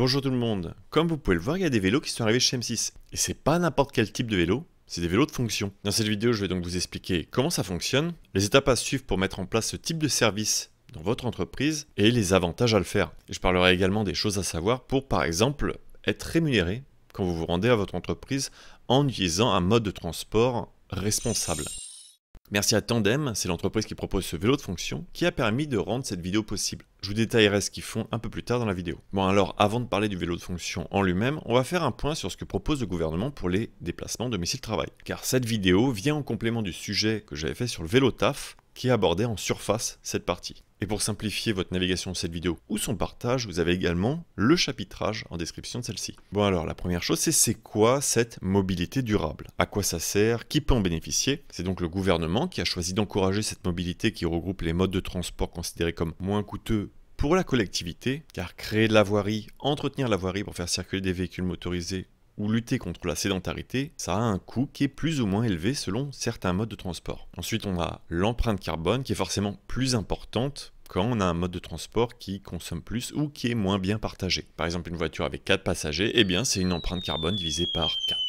Bonjour tout le monde, comme vous pouvez le voir il y a des vélos qui sont arrivés chez M6 et c'est pas n'importe quel type de vélo, c'est des vélos de fonction. Dans cette vidéo je vais donc vous expliquer comment ça fonctionne, les étapes à suivre pour mettre en place ce type de service dans votre entreprise et les avantages à le faire. je parlerai également des choses à savoir pour par exemple être rémunéré quand vous vous rendez à votre entreprise en utilisant un mode de transport responsable. Merci à Tandem, c'est l'entreprise qui propose ce vélo de fonction, qui a permis de rendre cette vidéo possible. Je vous détaillerai ce qu'ils font un peu plus tard dans la vidéo. Bon alors, avant de parler du vélo de fonction en lui-même, on va faire un point sur ce que propose le gouvernement pour les déplacements domicile-travail. Car cette vidéo vient en complément du sujet que j'avais fait sur le vélo taf, qui abordait en surface cette partie. Et pour simplifier votre navigation de cette vidéo ou son partage, vous avez également le chapitrage en description de celle-ci. Bon alors, la première chose, c'est c'est quoi cette mobilité durable À quoi ça sert Qui peut en bénéficier C'est donc le gouvernement qui a choisi d'encourager cette mobilité qui regroupe les modes de transport considérés comme moins coûteux pour la collectivité, car créer de la voirie, entretenir la voirie pour faire circuler des véhicules motorisés ou lutter contre la sédentarité, ça a un coût qui est plus ou moins élevé selon certains modes de transport. Ensuite, on a l'empreinte carbone qui est forcément plus importante quand on a un mode de transport qui consomme plus ou qui est moins bien partagé. Par exemple, une voiture avec 4 passagers, eh bien c'est une empreinte carbone divisée par 4.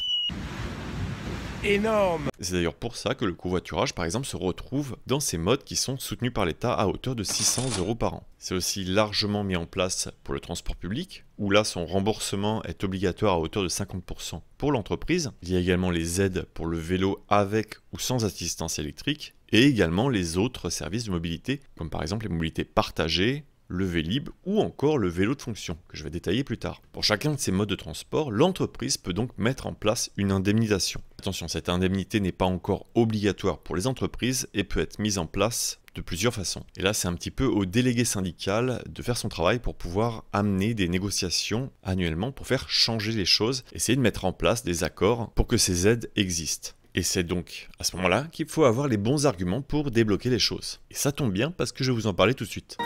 C'est d'ailleurs pour ça que le covoiturage, par exemple, se retrouve dans ces modes qui sont soutenus par l'État à hauteur de 600 euros par an. C'est aussi largement mis en place pour le transport public, où là son remboursement est obligatoire à hauteur de 50% pour l'entreprise. Il y a également les aides pour le vélo avec ou sans assistance électrique, et également les autres services de mobilité, comme par exemple les mobilités partagées, le Vélib ou encore le vélo de fonction, que je vais détailler plus tard. Pour chacun de ces modes de transport, l'entreprise peut donc mettre en place une indemnisation. Attention, cette indemnité n'est pas encore obligatoire pour les entreprises et peut être mise en place de plusieurs façons. Et là, c'est un petit peu au délégué syndical de faire son travail pour pouvoir amener des négociations annuellement pour faire changer les choses, essayer de mettre en place des accords pour que ces aides existent. Et c'est donc à ce moment-là qu'il faut avoir les bons arguments pour débloquer les choses. Et ça tombe bien parce que je vais vous en parler tout de suite.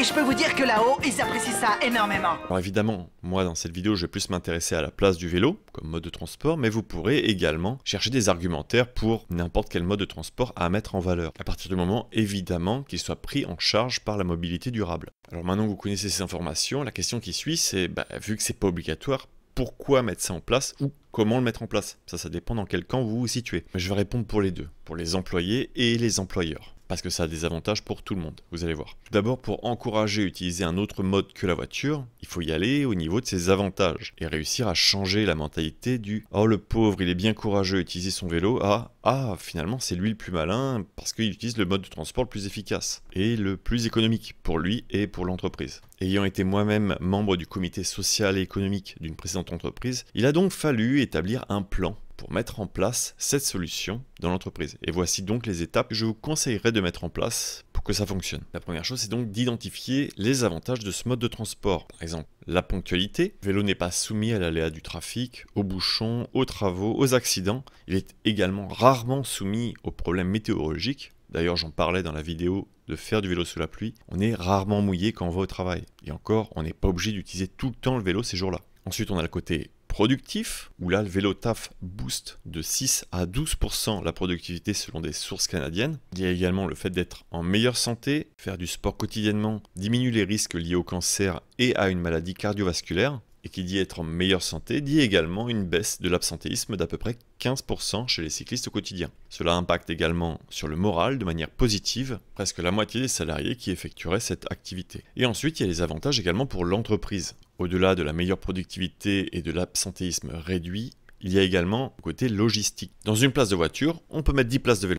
Et je peux vous dire que là-haut, ils apprécient ça énormément. Alors évidemment, moi dans cette vidéo, je vais plus m'intéresser à la place du vélo comme mode de transport, mais vous pourrez également chercher des argumentaires pour n'importe quel mode de transport à mettre en valeur, à partir du moment évidemment qu'il soit pris en charge par la mobilité durable. Alors maintenant que vous connaissez ces informations, la question qui suit, c'est bah, vu que c'est pas obligatoire, pourquoi mettre ça en place ou comment le mettre en place Ça, ça dépend dans quel camp vous vous situez. Mais je vais répondre pour les deux, pour les employés et les employeurs parce que ça a des avantages pour tout le monde, vous allez voir. Tout d'abord, pour encourager à utiliser un autre mode que la voiture, il faut y aller au niveau de ses avantages et réussir à changer la mentalité du « Oh le pauvre, il est bien courageux à utiliser son vélo » à « Ah, finalement c'est lui le plus malin parce qu'il utilise le mode de transport le plus efficace et le plus économique pour lui et pour l'entreprise ». Ayant été moi-même membre du comité social et économique d'une précédente entreprise, il a donc fallu établir un plan pour mettre en place cette solution dans l'entreprise. Et voici donc les étapes que je vous conseillerais de mettre en place pour que ça fonctionne. La première chose, c'est donc d'identifier les avantages de ce mode de transport. Par exemple, la ponctualité. Le vélo n'est pas soumis à l'aléa du trafic, aux bouchons, aux travaux, aux accidents. Il est également rarement soumis aux problèmes météorologiques. D'ailleurs, j'en parlais dans la vidéo de faire du vélo sous la pluie. On est rarement mouillé quand on va au travail. Et encore, on n'est pas obligé d'utiliser tout le temps le vélo ces jours-là. Ensuite, on a le côté productif, où là le vélo taf booste de 6 à 12% la productivité selon des sources canadiennes. Il y a également le fait d'être en meilleure santé, faire du sport quotidiennement diminue les risques liés au cancer et à une maladie cardiovasculaire. Et qui dit être en meilleure santé dit également une baisse de l'absentéisme d'à peu près 15% chez les cyclistes au quotidien. Cela impacte également sur le moral de manière positive, presque la moitié des salariés qui effectueraient cette activité. Et ensuite, il y a les avantages également pour l'entreprise. Au-delà de la meilleure productivité et de l'absentéisme réduit, il y a également le côté logistique. Dans une place de voiture, on peut mettre 10 places de vélo.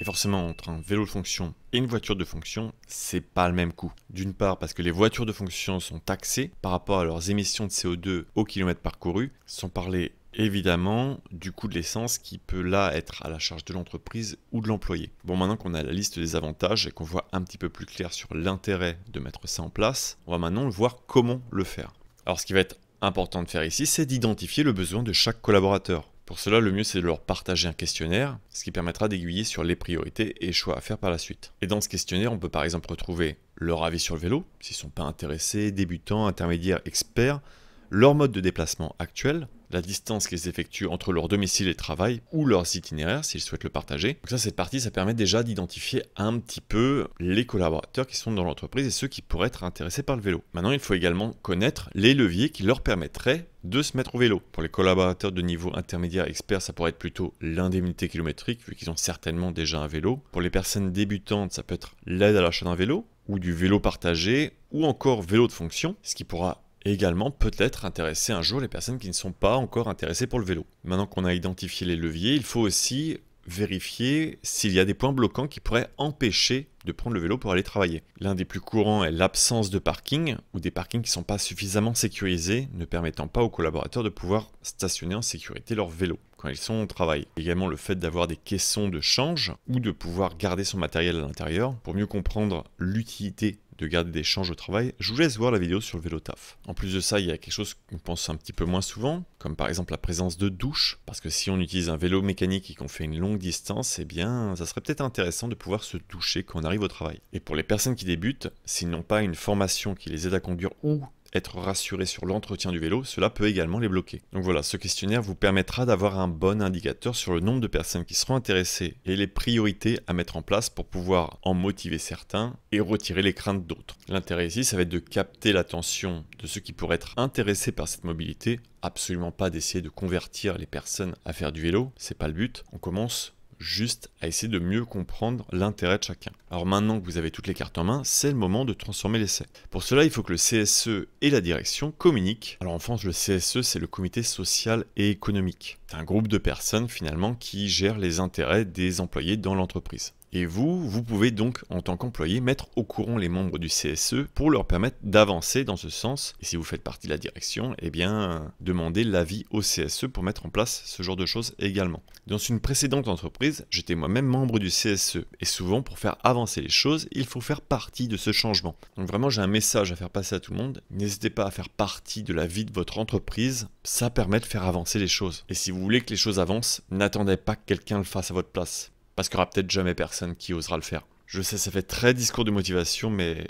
Et forcément, entre un vélo de fonction et une voiture de fonction, c'est pas le même coût. D'une part, parce que les voitures de fonction sont taxées par rapport à leurs émissions de CO2 au kilomètre parcouru, sans parler évidemment du coût de l'essence qui peut là être à la charge de l'entreprise ou de l'employé. Bon, maintenant qu'on a la liste des avantages et qu'on voit un petit peu plus clair sur l'intérêt de mettre ça en place, on va maintenant voir comment le faire. Alors ce qui va être important de faire ici, c'est d'identifier le besoin de chaque collaborateur. Pour cela, le mieux c'est de leur partager un questionnaire, ce qui permettra d'aiguiller sur les priorités et choix à faire par la suite. Et dans ce questionnaire, on peut par exemple retrouver leur avis sur le vélo, s'ils ne sont pas intéressés, débutants, intermédiaires, experts, leur mode de déplacement actuel, la distance qu'ils effectuent entre leur domicile et travail ou leurs itinéraires s'ils souhaitent le partager. Donc ça, cette partie, ça permet déjà d'identifier un petit peu les collaborateurs qui sont dans l'entreprise et ceux qui pourraient être intéressés par le vélo. Maintenant, il faut également connaître les leviers qui leur permettraient de se mettre au vélo. Pour les collaborateurs de niveau intermédiaire expert, ça pourrait être plutôt l'indemnité kilométrique, vu qu'ils ont certainement déjà un vélo. Pour les personnes débutantes, ça peut être l'aide à l'achat d'un vélo, ou du vélo partagé, ou encore vélo de fonction, ce qui pourra et également peut-être intéresser un jour les personnes qui ne sont pas encore intéressées pour le vélo. Maintenant qu'on a identifié les leviers, il faut aussi vérifier s'il y a des points bloquants qui pourraient empêcher de prendre le vélo pour aller travailler. L'un des plus courants est l'absence de parking ou des parkings qui ne sont pas suffisamment sécurisés, ne permettant pas aux collaborateurs de pouvoir stationner en sécurité leur vélo quand ils sont au travail. Également le fait d'avoir des caissons de change ou de pouvoir garder son matériel à l'intérieur pour mieux comprendre l'utilité de garder des changes au travail, je vous laisse voir la vidéo sur le vélo taf. En plus de ça, il y a quelque chose qu'on pense un petit peu moins souvent, comme par exemple la présence de douche, parce que si on utilise un vélo mécanique et qu'on fait une longue distance, eh bien, ça serait peut-être intéressant de pouvoir se doucher quand on arrive au travail. Et pour les personnes qui débutent, s'ils n'ont pas une formation qui les aide à conduire ou être rassuré sur l'entretien du vélo, cela peut également les bloquer. Donc voilà, ce questionnaire vous permettra d'avoir un bon indicateur sur le nombre de personnes qui seront intéressées et les priorités à mettre en place pour pouvoir en motiver certains et retirer les craintes d'autres. L'intérêt ici, ça va être de capter l'attention de ceux qui pourraient être intéressés par cette mobilité absolument pas d'essayer de convertir les personnes à faire du vélo, c'est pas le but. On commence juste à essayer de mieux comprendre l'intérêt de chacun. Alors maintenant que vous avez toutes les cartes en main, c'est le moment de transformer l'essai. Pour cela, il faut que le CSE et la direction communiquent. Alors en France, le CSE, c'est le comité social et économique. C'est un groupe de personnes finalement qui gère les intérêts des employés dans l'entreprise. Et vous, vous pouvez donc, en tant qu'employé, mettre au courant les membres du CSE pour leur permettre d'avancer dans ce sens. Et si vous faites partie de la direction, eh bien, demandez l'avis au CSE pour mettre en place ce genre de choses également. Dans une précédente entreprise, j'étais moi-même membre du CSE. Et souvent, pour faire avancer les choses, il faut faire partie de ce changement. Donc vraiment, j'ai un message à faire passer à tout le monde. N'hésitez pas à faire partie de la vie de votre entreprise. Ça permet de faire avancer les choses. Et si vous voulez que les choses avancent, n'attendez pas que quelqu'un le fasse à votre place. Parce qu'il n'y aura peut-être jamais personne qui osera le faire. Je sais, ça fait très discours de motivation, mais,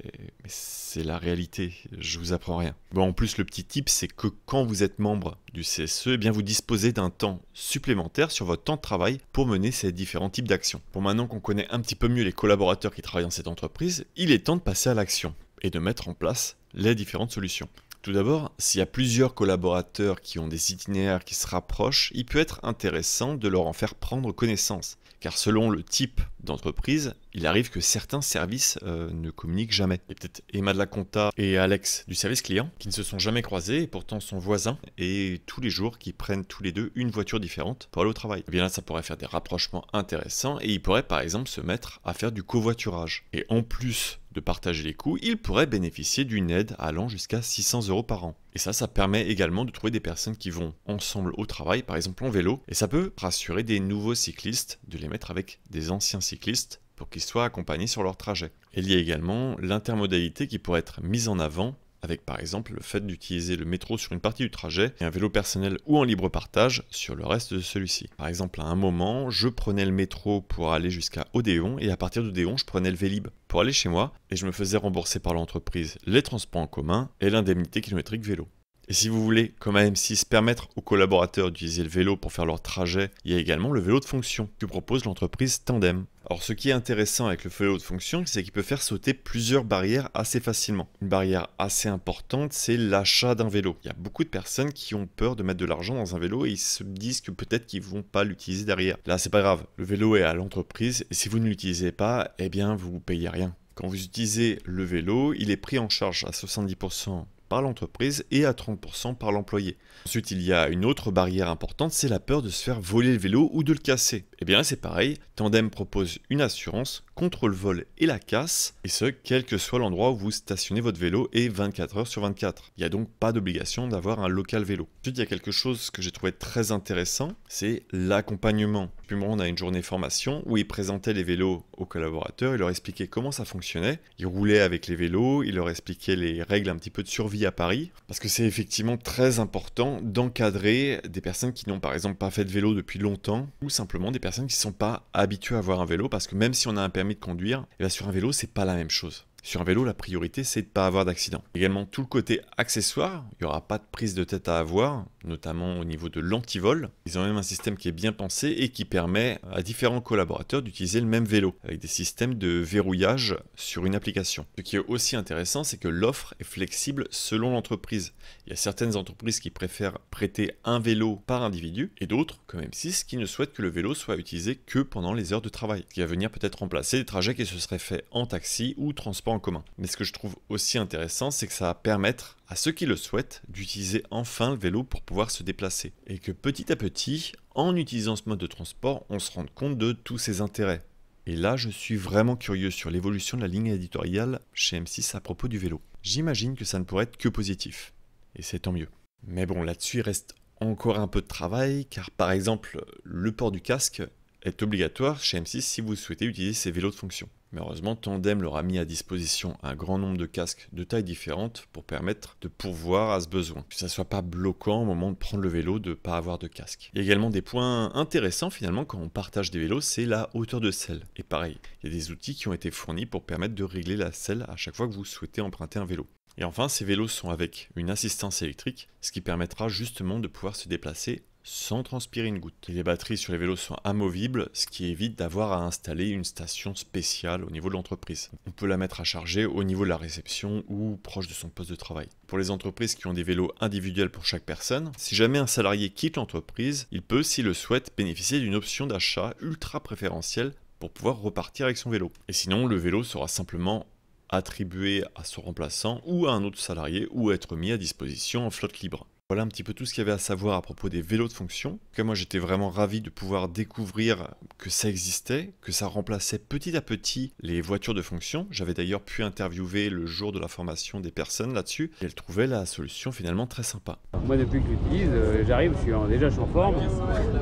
c'est la réalité. Je vous apprends rien. Bon, en plus, le petit tip, c'est que quand vous êtes membre du CSE, eh bien, vous disposez d'un temps supplémentaire sur votre temps de travail pour mener ces différents types d'actions. Pour maintenant qu'on connaît un petit peu mieux les collaborateurs qui travaillent dans cette entreprise, il est temps de passer à l'action et de mettre en place les différentes solutions. Tout d'abord, s'il y a plusieurs collaborateurs qui ont des itinéraires qui se rapprochent, il peut être intéressant de leur en faire prendre connaissance, car selon le type d'entreprise, il arrive que certains services euh, ne communiquent jamais. Et peut-être Emma de la Compta et Alex du service client, qui ne se sont jamais croisés et pourtant sont voisins, et tous les jours qui prennent tous les deux une voiture différente pour aller au travail. Eh bien là, ça pourrait faire des rapprochements intéressants, et ils pourraient par exemple se mettre à faire du covoiturage. Et en plus de partager les coûts, ils pourraient bénéficier d'une aide allant jusqu'à 600 euros par an. Et ça, ça permet également de trouver des personnes qui vont ensemble au travail, par exemple en vélo, et ça peut rassurer des nouveaux cyclistes de les mettre avec des anciens cyclistes pour qu'ils soient accompagnés sur leur trajet. il y a également l'intermodalité qui pourrait être mise en avant avec par exemple le fait d'utiliser le métro sur une partie du trajet et un vélo personnel ou en libre partage sur le reste de celui-ci. Par exemple, à un moment, je prenais le métro pour aller jusqu'à Odéon et à partir d'Odéon, je prenais le Vélib pour aller chez moi et je me faisais rembourser par l'entreprise les transports en commun et l'indemnité kilométrique vélo. Et si vous voulez, comme am 6 permettre aux collaborateurs d'utiliser le vélo pour faire leur trajet, il y a également le vélo de fonction que propose l'entreprise Tandem. Alors ce qui est intéressant avec le vélo de fonction, c'est qu'il peut faire sauter plusieurs barrières assez facilement. Une barrière assez importante, c'est l'achat d'un vélo. Il y a beaucoup de personnes qui ont peur de mettre de l'argent dans un vélo et ils se disent que peut-être qu'ils vont pas l'utiliser derrière. Là, c'est pas grave. Le vélo est à l'entreprise et si vous ne l'utilisez pas, eh bien vous payez rien. Quand vous utilisez le vélo, il est pris en charge à 70% l'entreprise et à 30% par l'employé. Ensuite, il y a une autre barrière importante, c'est la peur de se faire voler le vélo ou de le casser. Et eh bien c'est pareil, Tandem propose une assurance contre le vol et la casse, et ce, quel que soit l'endroit où vous stationnez votre vélo et 24 heures sur 24. Il n'y a donc pas d'obligation d'avoir un local vélo. Ensuite, il y a quelque chose que j'ai trouvé très intéressant, c'est l'accompagnement. Puis on a une journée formation où il présentaient les vélos aux collaborateurs, ils leur expliquait comment ça fonctionnait, il roulaient avec les vélos, il leur expliquaient les règles un petit peu de survie à Paris, parce que c'est effectivement très important d'encadrer des personnes qui n'ont par exemple pas fait de vélo depuis longtemps, ou simplement des personnes qui sont pas habitués à avoir un vélo parce que même si on a un permis de conduire, et eh ben, sur un vélo, c'est pas la même chose. Sur un vélo, la priorité, c'est de ne pas avoir d'accident. Également, tout le côté accessoire, il n'y aura pas de prise de tête à avoir notamment au niveau de l'antivol. Ils ont même un système qui est bien pensé et qui permet à différents collaborateurs d'utiliser le même vélo, avec des systèmes de verrouillage sur une application. Ce qui est aussi intéressant, c'est que l'offre est flexible selon l'entreprise. Il y a certaines entreprises qui préfèrent prêter un vélo par individu, et d'autres, comme M6, qui ne souhaitent que le vélo soit utilisé que pendant les heures de travail, ce qui va venir peut-être remplacer des trajets qui se seraient faits en taxi ou transport en commun. Mais ce que je trouve aussi intéressant, c'est que ça va permettre à ceux qui le souhaitent d'utiliser enfin le vélo pour pouvoir se déplacer. Et que petit à petit, en utilisant ce mode de transport, on se rende compte de tous ses intérêts. Et là, je suis vraiment curieux sur l'évolution de la ligne éditoriale chez M6 à propos du vélo. J'imagine que ça ne pourrait être que positif. Et c'est tant mieux. Mais bon, là-dessus, il reste encore un peu de travail, car par exemple, le port du casque est obligatoire chez M6 si vous souhaitez utiliser ces vélos de fonction. Mais heureusement, Tandem leur a mis à disposition un grand nombre de casques de tailles différentes pour permettre de pourvoir à ce besoin. Que ça ne soit pas bloquant au moment de prendre le vélo de ne pas avoir de casque. Il y a également des points intéressants finalement quand on partage des vélos, c'est la hauteur de selle. Et pareil, il y a des outils qui ont été fournis pour permettre de régler la selle à chaque fois que vous souhaitez emprunter un vélo. Et enfin, ces vélos sont avec une assistance électrique, ce qui permettra justement de pouvoir se déplacer sans transpirer une goutte. les batteries sur les vélos sont amovibles, ce qui évite d'avoir à installer une station spéciale au niveau de l'entreprise. On peut la mettre à charger au niveau de la réception ou proche de son poste de travail. Pour les entreprises qui ont des vélos individuels pour chaque personne, si jamais un salarié quitte l'entreprise, il peut, s'il le souhaite, bénéficier d'une option d'achat ultra préférentielle pour pouvoir repartir avec son vélo. Et sinon, le vélo sera simplement attribué à son remplaçant ou à un autre salarié ou être mis à disposition en flotte libre. Voilà un petit peu tout ce qu'il y avait à savoir à propos des vélos de fonction. que moi j'étais vraiment ravi de pouvoir découvrir que ça existait, que ça remplaçait petit à petit les voitures de fonction. J'avais d'ailleurs pu interviewer le jour de la formation des personnes là-dessus. Et Elles trouvaient la solution finalement très sympa. Moi depuis que j'utilise, euh, j'arrive, suis, déjà je en forme,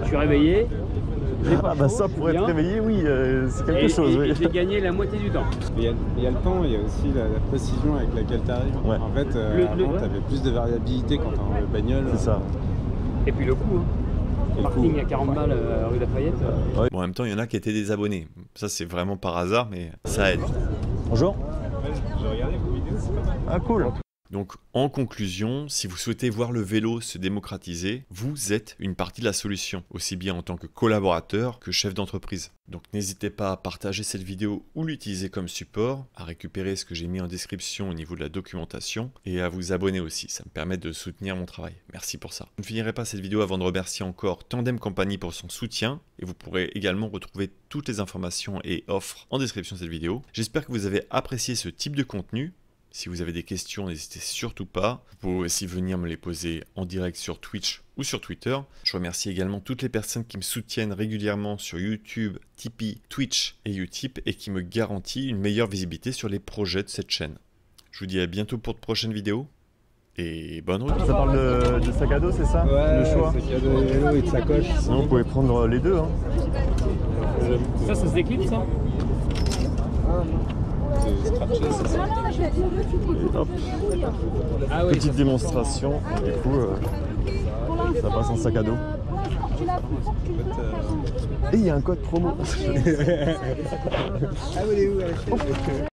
je suis réveillé, ah, bah ça, pour être réveillé, oui, euh, c'est quelque chose. oui. j'ai gagné la moitié du temps. Il y, a, le temps, il y a aussi la, précision avec laquelle tu En fait, euh, tu avais plus de variabilité quand tu le bagnole. C'est ça. Et puis le coup, Hein. Le Parking à 40 balles euh, rue Lafayette. en même temps, il y en a qui étaient des abonnés. Ça, c'est vraiment par hasard, mais ça aide. Bonjour. J'ai regardé vos vidéos. Ah, cool. Donc en conclusion, si vous souhaitez voir le vélo se démocratiser, vous êtes une partie de la solution, aussi bien en tant que collaborateur que chef d'entreprise. Donc n'hésitez pas à partager cette vidéo ou l'utiliser comme support, à récupérer ce que j'ai mis en description au niveau de la documentation et à vous abonner aussi, ça me permet de soutenir mon travail. Merci pour ça. Je ne finirai pas cette vidéo avant de remercier encore Tandem Company pour son soutien et vous pourrez également retrouver toutes les informations et offres en description de cette vidéo. J'espère que vous avez apprécié ce type de contenu. Si vous avez des questions, n'hésitez surtout pas. Vous pouvez aussi venir me les poser en direct sur Twitch ou sur Twitter. Je remercie également toutes les personnes qui me soutiennent régulièrement sur YouTube, Tipeee, Twitch et Utip et qui me garantissent une meilleure visibilité sur les projets de cette chaîne. Je vous dis à bientôt pour de prochaines vidéos et bonne route. Ça parle de, sac à dos, c'est ça Le choix sac de sacoche. Sinon, vous pouvez prendre les deux. Hein. Ça, ça se déclipse, ça ah, ah Petite démonstration. du coup, euh, ça passe en sac à dos. Ah, Et il y a un code promo.